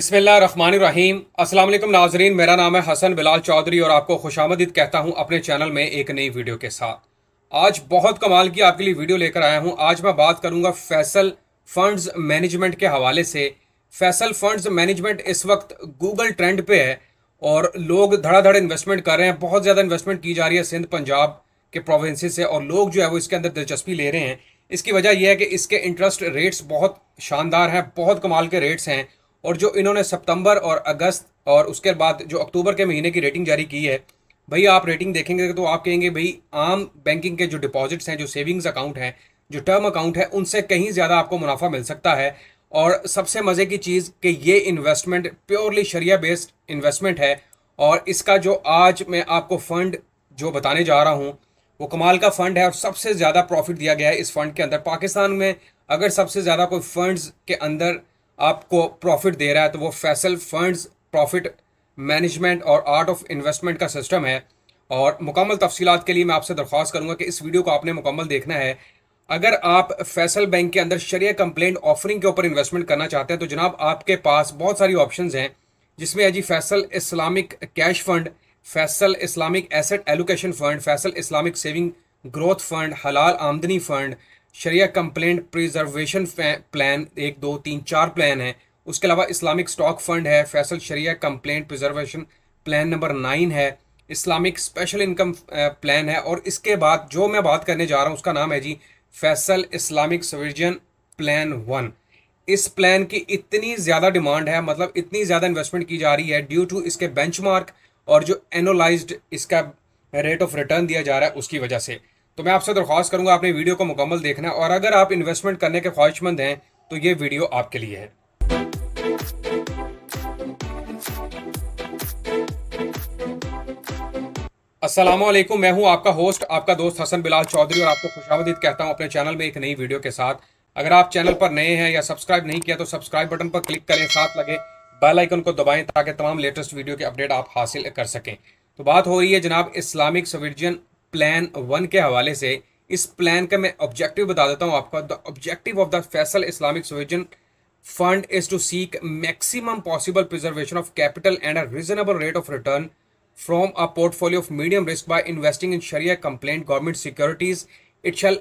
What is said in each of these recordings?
बसमीम असलम नाजरीन मेरा नाम है हसन बिलाल चौधरी और आपको खुश आमदीद कहता हूँ अपने चैनल में एक नई वीडियो के साथ आज बहुत कमाल की आपके लिए वीडियो लेकर आया हूँ आज मैं बात करूँगा फैसल फंड्स मैनेजमेंट के हवाले से फैसल फंड्स मैनेजमेंट इस वक्त गूगल ट्रेंड पे है और लोग धड़ाधड़ इन्वेस्टमेंट कर रहे हैं बहुत ज़्यादा इन्वेस्टमेंट की जा रही है सिंध पंजाब के प्रोविंसेस से और लोग जो है वो इसके अंदर दिलचस्पी ले रहे हैं इसकी वजह यह है कि इसके इंटरेस्ट रेट्स बहुत शानदार हैं बहुत कमाल के रेट्स हैं और जो इन्होंने सितंबर और अगस्त और उसके बाद जो अक्टूबर के महीने की रेटिंग जारी की है भाई आप रेटिंग देखेंगे तो आप कहेंगे भाई आम बैंकिंग के जो डिपॉजिट्स हैं जो सेविंग्स अकाउंट हैं जो टर्म अकाउंट है उनसे कहीं ज़्यादा आपको मुनाफा मिल सकता है और सबसे मज़े की चीज़ कि ये investment purely sharia based investment है और इसका जो आज मैं आपको फ़ंड जो बताने जा रहा हूँ वो कमाल का फ़ंड है और सबसे ज़्यादा प्रॉफिट दिया गया है इस फंड के अंदर पाकिस्तान में अगर सबसे ज़्यादा कोई फंड्स के अंदर आपको प्रॉफिट दे रहा है तो वो फैसल फंड्स प्रॉफिट मैनेजमेंट और आर्ट ऑफ इन्वेस्टमेंट का सिस्टम है और मुकम्मल तफसीत के लिए मैं आपसे दरख्वास्त करूँगा कि इस वीडियो को आपने मुकम्मल देखना है अगर आप फैसल बैंक के अंदर शरिया कंप्लेंट ऑफरिंग के ऊपर इन्वेस्टमेंट करना चाहते हैं तो जनाब आपके पास बहुत सारी ऑप्शंस हैं जिसमें है जी Faysal Islamic cash fund Faysal Islamic asset allocation fund Faysal Islamic saving growth fund Halal Amdani fund sharia compliant preservation plan एक दो तीन चार प्लान है उसके अलावा इस्लामिक स्टॉक फंड है Faysal sharia compliant preservation plan number nine है इस्लामिक स्पेशल इनकम प्लान है और इसके बाद जो मैं बात करने जा रहा हूँ उसका नाम है जी Faysal Islamic sovereign plan one इस प्लान की इतनी ज़्यादा डिमांड है मतलब इतनी ज़्यादा इन्वेस्टमेंट की जा रही है ड्यू टू इसके बेंचमार्क और जो एनोलाइज्ड इसका रेट ऑफ रिटर्न दिया जा रहा है उसकी वजह से तो मैं आपसे दरख्वास्त करूंगा आपने वीडियो को मुकम्मल देखना और अगर आप इन्वेस्टमेंट करने के ख्वाहिशमंद हैं तो ये वीडियो आपके लिए है असलम मैं हूं आपका होस्ट आपका दोस्त हसन बिलाल चौधरी और आपको खुशामदीद कहता हूं अपने चैनल में एक नई वीडियो के साथ अगर आप चैनल पर नए हैं या सब्सक्राइब नहीं किया तो सब्सक्राइब बटन पर क्लिक करें साथ लगे बेल आइकन को दबाएं ताकि तमाम लेटेस्ट वीडियो के अपडेट आप हासिल कर सकें तो बात हो रही है जनाब इस्लामिक सविजन प्लान वन के हवाले से इस प्लान का मैं ऑब्जेक्टिव बता देता हूँ आपका the objective of the Faysal Islamic sovereign fund is to seek maximum possible preservation of capital and a reasonable rate of return from a portfolio of medium risk by investing in sharia compliant government securities it shall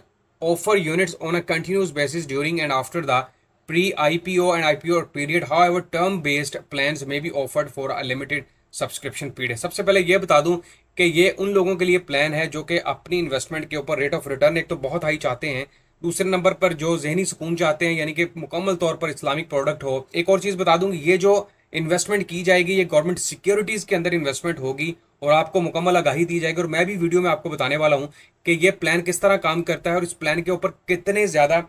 offer units on a continuous basis during and after the pre I P O and I P O period however term based plan में भी offered for a limited subscription period सबसे पहले यह बता दूँ कि ये उन लोगों के लिए प्लान है जो कि अपनी इन्वेस्टमेंट के ऊपर रेट ऑफ रिटर्न एक तो बहुत हाई चाहते हैं दूसरे नंबर पर जो जहनी सुकून चाहते हैं यानी कि मुकम्मल तौर पर इस्लामिक प्रोडक्ट हो एक और चीज़ बता दूँ ये जो इन्वेस्टमेंट की जाएगी ये गवर्नमेंट सिक्योरिटीज़ के अंदर इन्वेस्टमेंट होगी और आपको मुकम्मल आगाही दी जाएगी और मैं भी वीडियो में आपको बताने वाला हूँ कि ये प्लान किस तरह काम करता है और इस प्लान के ऊपर कितने ज़्यादा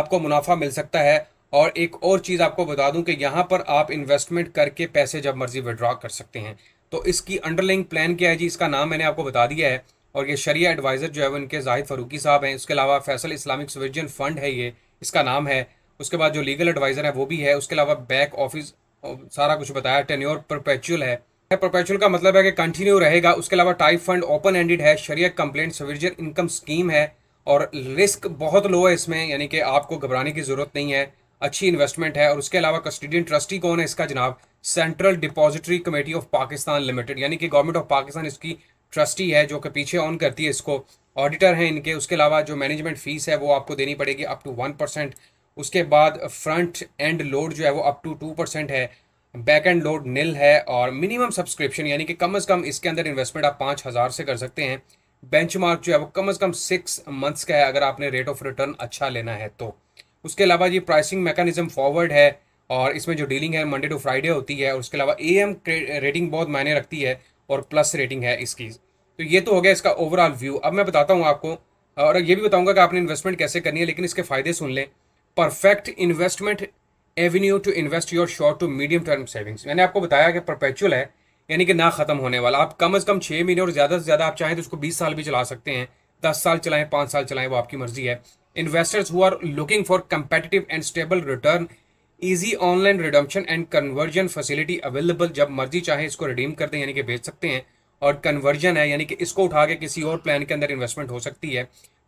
आपको मुनाफा मिल सकता है और एक और चीज़ आपको बता दूं कि यहाँ पर आप इन्वेस्टमेंट करके पैसे जब मर्जी विड्रॉ कर सकते हैं तो इसकी अंडरलिंग प्लान क्या है जी इसका नाम मैंने आपको बता दिया है और ये शरिया एडवाइज़र जो है उनके जाहिद फरूकी साहब हैं इसके अलावा फैसल इस्लामिक सुविजन फंड है ये इसका नाम है उसके बाद जो लीगल एडवाइज़र है वो भी है उसके अलावा बैक ऑफिस सारा कुछ बताया टेन्योर परपेचुअल है परपेचुअल का मतलब है कि कंटिन्यू रहेगा उसके अलावा टाइप फंड ओपन एंडेड है sharia compliant sovereign income scheme है और रिस्क बहुत लो है इसमें यानी कि आपको घबराने की ज़रूरत नहीं है अच्छी इन्वेस्टमेंट है और उसके अलावा कस्टडियन ट्रस्टी कौन है इसका जनाब central depository committee of Pakistan limited यानी कि गवर्नमेंट ऑफ पाकिस्तान इसकी ट्रस्टी है जो कि पीछे ऑन करती है इसको ऑडिटर हैं इनके उसके अलावा जो मैनेजमेंट फीस है वो आपको देनी पड़ेगी अप टू वन परसेंट उसके बाद फ्रंट एंड लोड जो है वो अप टू टू परसेंट है बैक एंड लोड निल है और मिनिमम सब्सक्रिप्शन यानी कि कम अज़ कम इसके अंदर इन्वेस्टमेंट आप पाँच हज़ार से कर सकते हैं बेंचमार्क जो है वो कम अज़ कम सिक्स मंथ्स का है अगर आपने रेट ऑफ रिटर्न अच्छा लेना है तो उसके अलावा ये प्राइसिंग मैकेनिज्म फॉरवर्ड है और इसमें जो डीलिंग है मंडे टू फ्राइडे होती है उसके अलावा ए एम रेटिंग बहुत मायने रखती है और प्लस रेटिंग है इसकी तो ये तो हो गया इसका ओवरऑल व्यू अब मैं बताता हूँ आपको और ये भी बताऊँगा कि आपने इन्वेस्टमेंट कैसे करनी है लेकिन इसके फ़ायदे सुन लें perfect investment avenue to invest your short to medium term savings मैंने आपको बताया कि परपेचुअल है यानी कि ना ख़त्म होने वाला आप कम अज़ कम छः महीने और ज़्यादा से ज़्यादा आप चाहें तो उसको बीस साल भी चला सकते हैं दस साल चलाएं पाँच साल चलाएं वो आपकी मर्जी है investors who are looking for competitive and stable return easy online redemption and conversion facility available जब मर्जी चाहे इसको रिडीम कर दें यानी कि भेज सकते हैं और कन्वर्जन है यानी कि इसको उठा के किसी और प्लान के अंदर इन्वेस्टमेंट हो सकती है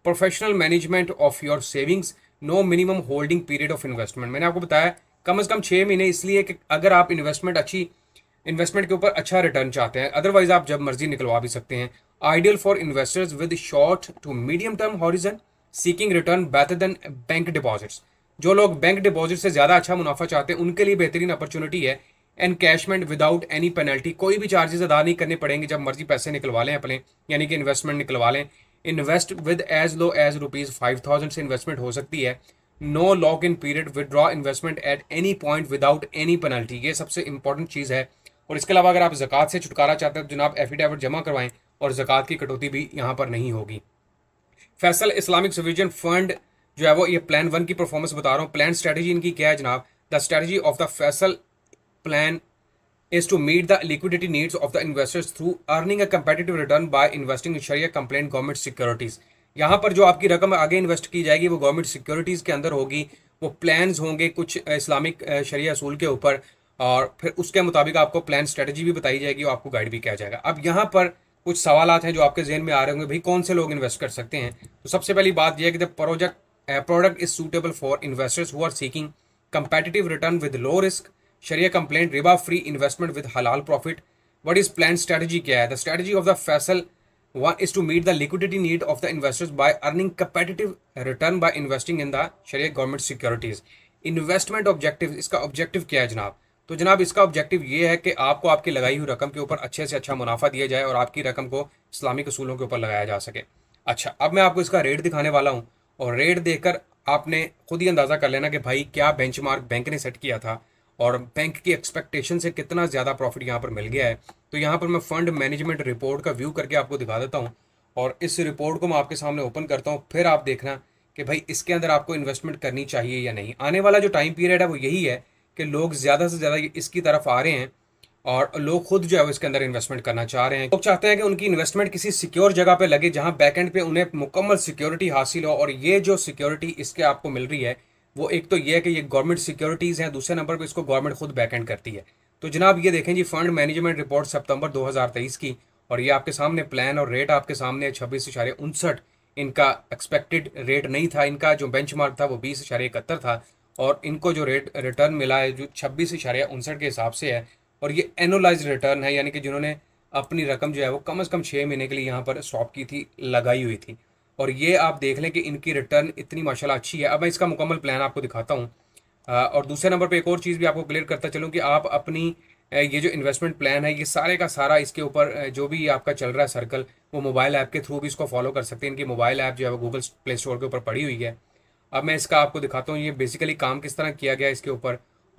professional management of your savings no minimum holding period of investment मैंने आपको बताया कम अज कम छः महीने इसलिए कि अगर आप इन्वेस्टमेंट अच्छी इन्वेस्टमेंट के ऊपर अच्छा रिटर्न चाहते हैं अदरवाइज आप जब मर्जी निकलवा भी सकते हैं ideal for investors with short to medium term horizon seeking return better than bank deposits जो लोग बैंक डिपॉजिट से ज़्यादा अच्छा मुनाफा चाहते हैं उनके लिए बेहतरीन अपॉर्चुनिटी है एनकैशमेंट विदाउट एनी पेनल्टी कोई भी चार्जेस अदा नहीं करने पड़ेंगे जब मर्जी पैसे निकलवा लें अपने यानी कि इन्वेस्टमेंट निकलवा लें invest with as low as rupees five thousand से इन्वेस्टमेंट हो सकती है no lock in period withdraw investment at any point without any penalty ये सबसे इंपॉर्टेंट चीज़ है और इसके अलावा अगर आप जक़ात से छुटकारा चाहते हैं तो जनाब एफिडेविट जमा करवाएं और जक़ात की कटौती भी यहाँ पर नहीं होगी फैसल इस्लामिक सुविजन फंड जो है वो ये प्लान वन की परफॉर्मेंस बता रहा हूँ प्लान स्ट्रेटजी इनकी क्या है जनाब the strategy of the Faysal plan is to meet the liquidity needs of the investors through earning a competitive return by investing in sharia compliant government यहाँ पर जो आपकी रकम आगे इन्वेस्ट की जाएगी वो गवर्नमेंट सिक्योरिटीज़ के अंदर होगी वो प्लान्स होंगे कुछ इस्लामिक शरिया असूल के ऊपर और फिर उसके मुताबिक आपको प्लान स्ट्रेटजी भी बताई जाएगी और आपको गाइड भी किया जाएगा अब यहाँ पर कुछ सवाल हैं जो आपके जहन में आ रहे होंगे भाई कौन से लोग इन्वेस्ट कर सकते हैं तो सबसे पहली बात यह है कि the project a product is suitable for investors who are seeking competitive return with low risk sharia complaint riba free investment with halal profit what is planned strategy kya hai the strategy of the faisal one is to meet the liquidity need of the investors by earning competitive return by investing in the sharia government securities investment objective इसका objective क्या है जनाब तो जनाब इसका objective ये है कि आपको आपकी लगाई हुई रकम के ऊपर अच्छे से अच्छा मुनाफा दिया जाए और आपकी रकम को इस्लामिक असूलों के ऊपर लगाया जा सके अच्छा अब मैं आपको इसका रेट दिखाने वाला हूँ और रेट देखकर आपने खुद ही अंदाज़ा कर लेना कि भाई क्या बेंचमार्क बैंक ने सेट किया था और बैंक की एक्सपेक्टेशन से कितना ज़्यादा प्रॉफिट यहाँ पर मिल गया है तो यहाँ पर मैं फंड मैनेजमेंट रिपोर्ट का व्यू करके आपको दिखा देता हूँ और इस रिपोर्ट को मैं आपके सामने ओपन करता हूँ फिर आप देखना कि भाई इसके अंदर आपको इन्वेस्टमेंट करनी चाहिए या नहीं आने वाला जो टाइम पीरियड है वो यही है कि लोग ज़्यादा से ज़्यादा इसकी तरफ आ रहे हैं और लोग खुद जो है वो इसके अंदर इन्वेस्टमेंट करना चाह रहे हैं लोग चाहते हैं कि उनकी इन्वेस्टमेंट किसी सिक्योर जगह पे लगे जहां बैकएंड पे उन्हें मुकम्मल सिक्योरिटी हासिल हो और ये जो सिक्योरिटी इसके आपको मिल रही है वो एक तो ये है कि ये गवर्नमेंट सिक्योरिटीज़ हैं दूसरे नंबर पर इसको गवर्नमेंट खुद बैकेंड करती है तो जनाब ये देखें जी फंड मैनेजमेंट रिपोर्ट सितंबर 2023 की और ये आपके सामने प्लान और रेट आपके सामने छब्बीस इशारे उनसठ इनका एक्सपेक्टेड रेट नहीं था इनका जो बेंचमार्क था वो बीस इशारे इकहत्तर था और इनको जो रेट रिटर्न मिला है जो छब्बीस इशारे उनसठ के हिसाब से है और ये एनोलाइज रिटर्न है यानी कि जिन्होंने अपनी रकम जो है वो कम से कम छः महीने के लिए यहाँ पर स्टॉप की थी लगाई हुई थी और ये आप देख लें कि इनकी रिटर्न इतनी माशाला अच्छी है अब मैं इसका मुकम्मल प्लान आपको दिखाता हूँ और दूसरे नंबर पर एक और चीज़ भी आपको क्लियर करता चलूँ कि आप अपनी ये जो इन्वेस्टमेंट प्लान है ये सारे का सारा इसके ऊपर जो भी आपका चल रहा है सर्कल वो मोबाइल ऐप के थ्रू भी इसको फॉलो कर सकते हैं इनकी मोबाइल ऐप जो है वो गूगल प्ले स्टोर के ऊपर पड़ी हुई है अब मैं इसका आपको दिखाता हूँ ये बेसिकली काम किस तरह किया गया इसके ऊपर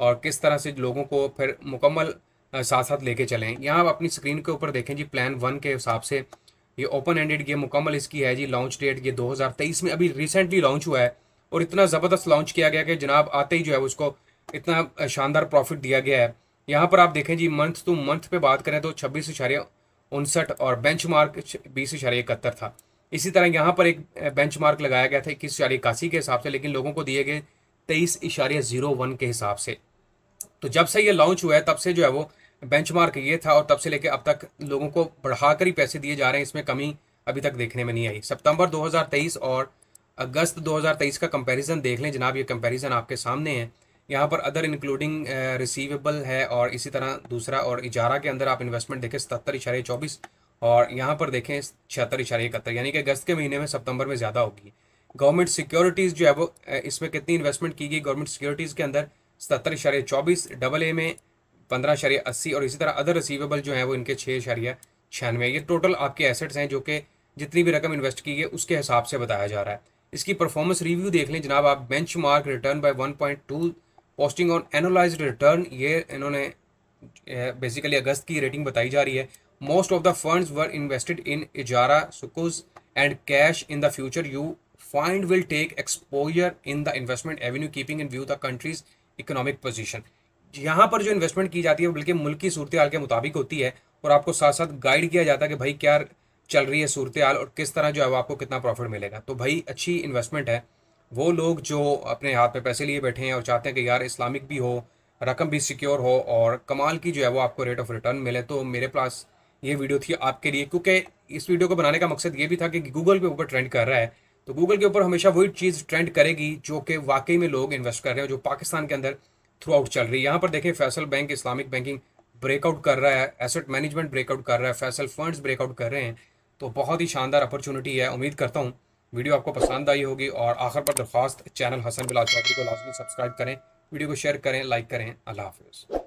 और किस तरह से लोगों को फिर मुकम्मल साथ साथ लेके चलें यहाँ आप अपनी स्क्रीन के ऊपर देखें जी प्लान वन के हिसाब से ये ओपन एंडेड गेम मुकम्मल इसकी है जी लॉन्च डेट ये 2023 में अभी रिसेंटली लॉन्च हुआ है और इतना ज़बरदस्त लॉन्च किया गया कि जनाब आते ही जो है उसको इतना शानदार प्रॉफिट दिया गया है यहाँ पर आप देखें जी मंथ टू मंथ पे बात करें तो छब्बीस इशारे उनसठ और बेंच मार्क बीस इशारे इकहत्तर था इसी तरह यहाँ पर एक बेंच मार्क लगाया गया था इक्कीस इशारे इक्यासी के हिसाब से लेकिन लोगों को दिए गए तेईस इशारे जीरो वन के हिसाब से तो जब से ये लॉन्च हुआ है तब से जो है वो बेंचमार्क ये था और तब से लेकर अब तक लोगों को बढ़ाकर ही पैसे दिए जा रहे हैं इसमें कमी अभी तक देखने में नहीं आई सितंबर 2023 और अगस्त 2023 का कंपैरिजन देख लें जनाब ये कंपैरिजन आपके सामने है यहाँ पर अदर इंक्लूडिंग रिसीवेबल है और इसी तरह दूसरा और इजारा के अंदर आप इन्वेस्टमेंट देखें सतहत्तर इशारे चौबीस और यहाँ पर देखें छिहत्तर इशारे इकहत्तर यानी कि अगस्त के महीने में सितंबर में ज़्यादा होगी गवर्नमेंट सिक्योरिटीज़ जो है वो uh, इसमें कितनी इन्वेस्टमेंट की गई गवर्नमेंट सिक्योरिटीज़ के अंदर सतहत्तर इशारे चौबीस डबल ए में पंद्रह शरिया अस्सी और इसी तरह अदर रिसीवेबल जो है वो इनके छः शरिया छियानवे ये टोटल आपके एसेट्स हैं जो कि जितनी भी रकम इन्वेस्ट की है उसके हिसाब से बताया जा रहा है इसकी परफॉर्मेंस रिव्यू देख लें जनाब आप benchmark return by one point two posting on annualised return ये इन्होंने बेसिकली अगस्त की रेटिंग बताई जा रही है most of the funds were invested in ijarah sukuk and cash in the future you find will take exposure in the investment avenue keeping in view the country's economic position यहाँ पर जो investment की जाती है बल्कि मुल्क की सूरत हाल के मुताबिक होती है और आपको साथ साथ गाइड किया जाता है कि भाई क्या चल रही है सूरत हाल और किस तरह जो है आपको कितना प्रॉफिट मिलेगा तो भाई अच्छी इन्वेस्टमेंट है वो लोग जो अपने हाथ में पैसे लिए बैठे हैं और चाहते हैं कि यार इस्लामिक भी हो रकम भी सिक्योर हो और कमाल की जो है वो आपको रेट ऑफ रिटर्न मिले तो मेरे पास ये वीडियो थी आपके लिए क्योंकि इस वीडियो को बनाने का मकसद ये भी था कि गूगल के ऊपर ट्रेंड कर रहा है तो गूगल के ऊपर हमेशा वही चीज़ ट्रेंड करेगी जो कि वाकई में लोग इन्वेस्ट कर रहे हैं जो पाकिस्तान के अंदर थ्रू आउट चल रही है यहाँ पर देखें Faysal bank Islamic banking breakout कर रहा है एसेट मैनेजमेंट ब्रेकआउट कर रहा है फैसल फंड्स ब्रेकआउट कर रहे हैं तो बहुत ही शानदार अपॉर्चुनिटी है उम्मीद करता हूँ वीडियो आपको पसंद आई होगी और आखिर पर दरख्वास्त चैनल हसन बिला चौधरी को लाजमी सब्सक्राइब करें वीडियो को शेयर करें लाइक करें अल्लाह हाफिज़